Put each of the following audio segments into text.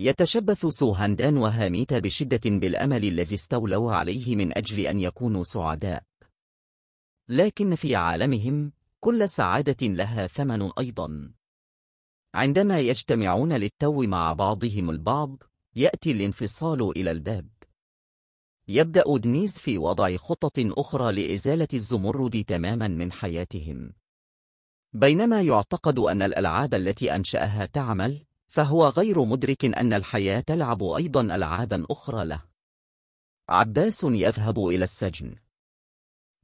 يتشبث سوهاندان وهاميتا بشدة بالأمل الذي استولوا عليه من أجل أن يكونوا سعداء لكن في عالمهم كل سعادة لها ثمن أيضا عندما يجتمعون للتو مع بعضهم البعض يأتي الانفصال إلى الباب يبدأ دنيز في وضع خطط أخرى لإزالة الزمرد تماما من حياتهم بينما يعتقد أن الألعاب التي أنشأها تعمل فهو غير مدرك أن الحياة تلعب أيضا ألعابا أخرى له عباس يذهب إلى السجن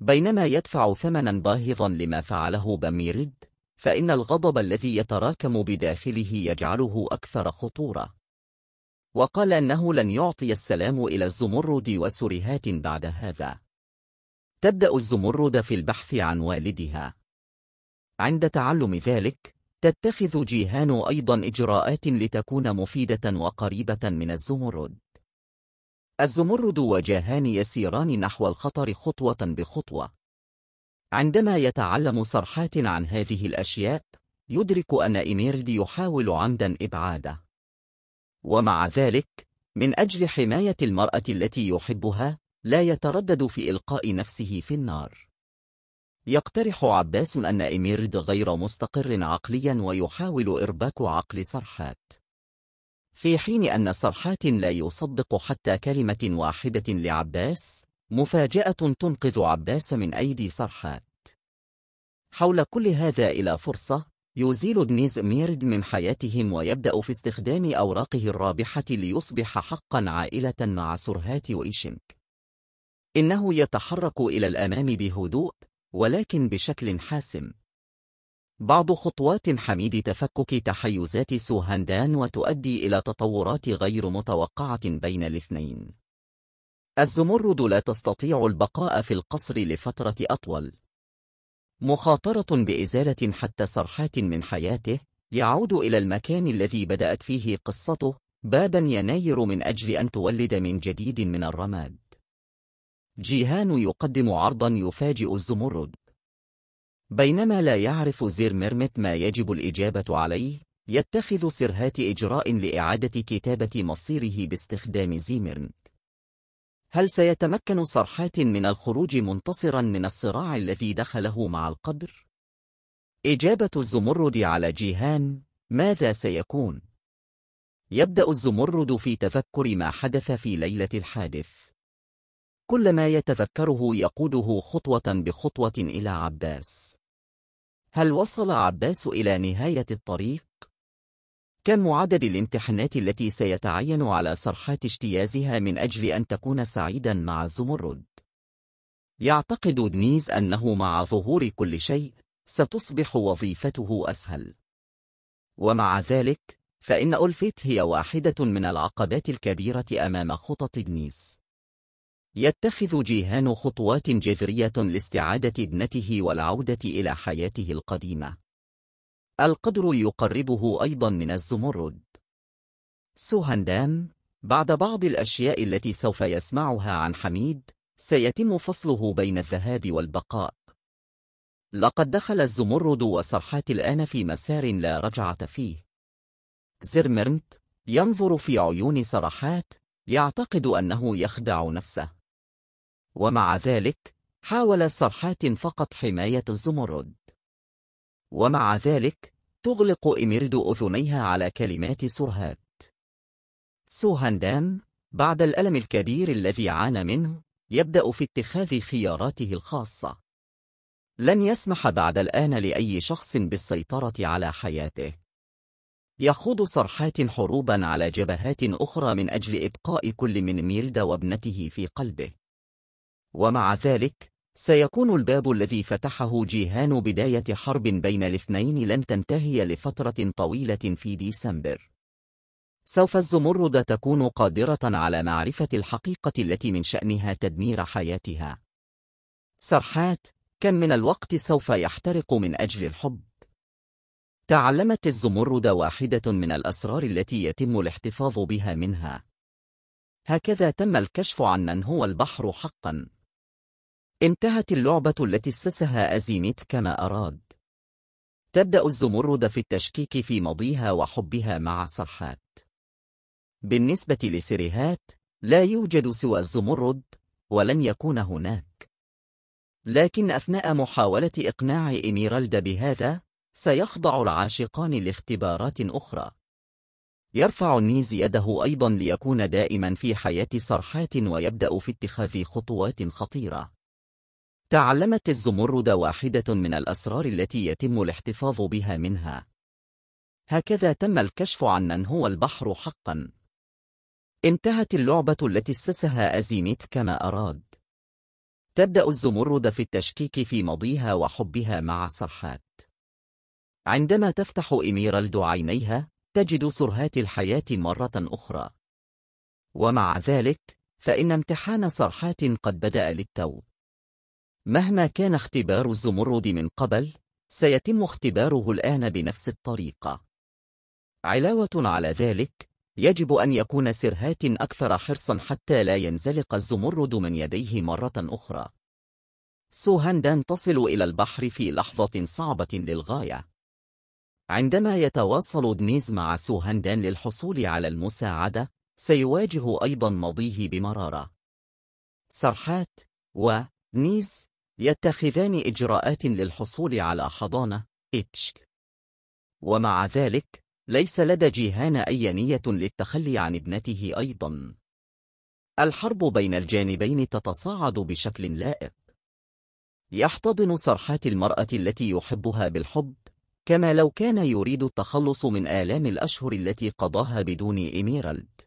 بينما يدفع ثمنا باهظا لما فعله بميرد فإن الغضب الذي يتراكم بداخله يجعله أكثر خطورة وقال أنه لن يعطي السلام إلى الزمرد وسرهات بعد هذا تبدأ الزمرد في البحث عن والدها عند تعلم ذلك تتخذ جيهان أيضا إجراءات لتكون مفيدة وقريبة من الزمرد الزمرد وجاهان يسيران نحو الخطر خطوة بخطوة عندما يتعلم سرحات عن هذه الأشياء يدرك أن إنيرد يحاول عمدا إبعاده ومع ذلك من أجل حماية المرأة التي يحبها لا يتردد في إلقاء نفسه في النار يقترح عباس أن إميرد غير مستقر عقليا ويحاول إرباك عقل سرحات في حين أن سرحات لا يصدق حتى كلمة واحدة لعباس مفاجأة تنقذ عباس من أيدي سرحات حول كل هذا إلى فرصة يزيل دنيز ميرد من حياتهم ويبدأ في استخدام أوراقه الرابحة ليصبح حقا عائلة مع سرهات وإيشنك إنه يتحرك إلى الأمام بهدوء ولكن بشكل حاسم بعض خطوات حميد تفكك تحيزات سوهاندان وتؤدي إلى تطورات غير متوقعة بين الاثنين الزمرد لا تستطيع البقاء في القصر لفترة أطول مخاطرة بإزالة حتى صرحات من حياته يعود إلى المكان الذي بدأت فيه قصته بابا يناير من أجل أن تولد من جديد من الرماد جيهان يقدم عرضا يفاجئ الزمرد بينما لا يعرف زير ميرمت ما يجب الإجابة عليه يتخذ سرهات إجراء لإعادة كتابة مصيره باستخدام زيميرن هل سيتمكن صرحات من الخروج منتصرا من الصراع الذي دخله مع القدر؟ إجابة الزمرد على جيهان ماذا سيكون؟ يبدأ الزمرد في تفكر ما حدث في ليلة الحادث كل ما يتذكره يقوده خطوة بخطوة إلى عباس هل وصل عباس إلى نهاية الطريق؟ كم عدد الامتحانات التي سيتعين على صرحات اجتيازها من أجل أن تكون سعيدا مع زمرد؟ يعتقد دنيز أنه مع ظهور كل شيء ستصبح وظيفته أسهل ومع ذلك فإن ألفت هي واحدة من العقبات الكبيرة أمام خطط دنيز يتخذ جيهان خطوات جذرية لاستعادة ابنته والعودة إلى حياته القديمة. القدر يقربه أيضا من الزمرد. سوهندان بعد بعض الأشياء التي سوف يسمعها عن حميد، سيتم فصله بين الذهاب والبقاء. لقد دخل الزمرد وسرحات الآن في مسار لا رجعة فيه. زيرمرنت ينظر في عيون سرحات يعتقد أنه يخدع نفسه. ومع ذلك حاول سرحات فقط حماية الزمرد ومع ذلك تغلق إميرد أذنيها على كلمات سرهات سوهندان بعد الألم الكبير الذي عانى منه يبدأ في اتخاذ خياراته الخاصة لن يسمح بعد الآن لأي شخص بالسيطرة على حياته يخوض صرحات حروبا على جبهات أخرى من أجل إبقاء كل من ميلدا وابنته في قلبه ومع ذلك سيكون الباب الذي فتحه جيهان بداية حرب بين الاثنين لن تنتهي لفترة طويلة في ديسمبر سوف الزمرد تكون قادرة على معرفة الحقيقة التي من شأنها تدمير حياتها سرحات كم من الوقت سوف يحترق من أجل الحب تعلمت الزمرد واحدة من الأسرار التي يتم الاحتفاظ بها منها هكذا تم الكشف عن من هو البحر حقاً انتهت اللعبة التي اسسها أزينيت كما أراد تبدأ الزمرد في التشكيك في ماضيها وحبها مع سرحات بالنسبة لسيريهات لا يوجد سوى الزمرد ولن يكون هناك لكن أثناء محاولة إقناع إميرالدا بهذا سيخضع العاشقان لاختبارات أخرى يرفع النيز يده أيضا ليكون دائما في حياة سرحات ويبدأ في اتخاذ خطوات خطيرة تعلمت الزمرد واحدة من الأسرار التي يتم الاحتفاظ بها منها هكذا تم الكشف عن من هو البحر حقا انتهت اللعبة التي اسسها أزيميت كما أراد تبدأ الزمرد في التشكيك في ماضيها وحبها مع سرحات عندما تفتح إميرالد عينيها تجد سرهات الحياة مرة أخرى ومع ذلك فإن امتحان سرحات قد بدأ للتو مهما كان اختبار الزمرد من قبل سيتم اختباره الآن بنفس الطريقة علاوة على ذلك يجب أن يكون سرهات أكثر حرصا حتى لا ينزلق الزمرد من يديه مرة أخرى سوهاندان تصل إلى البحر في لحظة صعبة للغاية عندما يتواصل دنيز مع سوهاندان للحصول على المساعدة سيواجه أيضا ماضيه بمرارة سرحات و نيز يتخذان إجراءات للحصول على حضانة إتشك ومع ذلك ليس لدى جيهان أي نية للتخلي عن ابنته أيضا الحرب بين الجانبين تتصاعد بشكل لائق يحتضن صرحات المرأة التي يحبها بالحب كما لو كان يريد التخلص من آلام الأشهر التي قضاها بدون إميرالد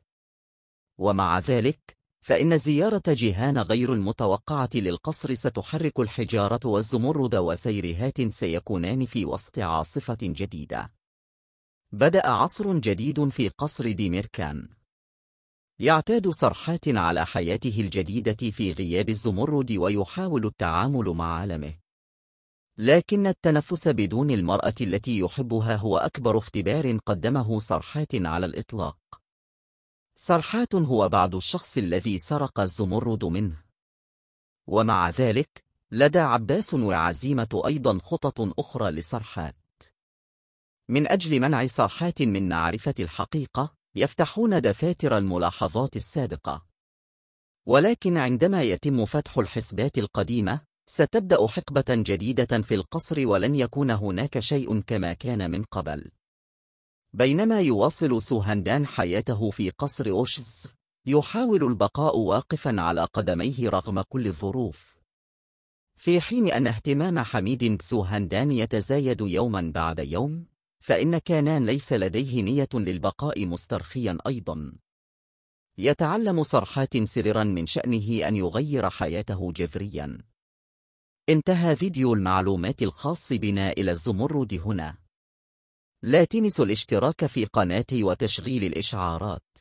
ومع ذلك فإن زيارة جيهان غير المتوقعة للقصر ستحرك الحجارة والزمرد وسيرهات سيكونان في وسط عاصفة جديدة. بدأ عصر جديد في قصر ديميركان. يعتاد صرحات على حياته الجديدة في غياب الزمرد ويحاول التعامل مع عالمه. لكن التنفس بدون المرأة التي يحبها هو أكبر اختبار قدمه صرحات على الإطلاق. سرحات هو بعض الشخص الذي سرق الزمرد منه ومع ذلك لدى عباس وعزيمة أيضا خطط أخرى لسرحات من أجل منع سرحات من معرفة الحقيقة يفتحون دفاتر الملاحظات السابقة ولكن عندما يتم فتح الحسبات القديمة ستبدأ حقبة جديدة في القصر ولن يكون هناك شيء كما كان من قبل بينما يواصل سوهاندان حياته في قصر أوشز يحاول البقاء واقفا على قدميه رغم كل الظروف في حين أن اهتمام حميد سوهاندان يتزايد يوما بعد يوم فإن كانان ليس لديه نية للبقاء مسترخيا أيضا يتعلم صرحات سررا من شأنه أن يغير حياته جذريا انتهى فيديو المعلومات الخاص بنا إلى الزمرد هنا لا تنسوا الاشتراك في قناتي وتشغيل الإشعارات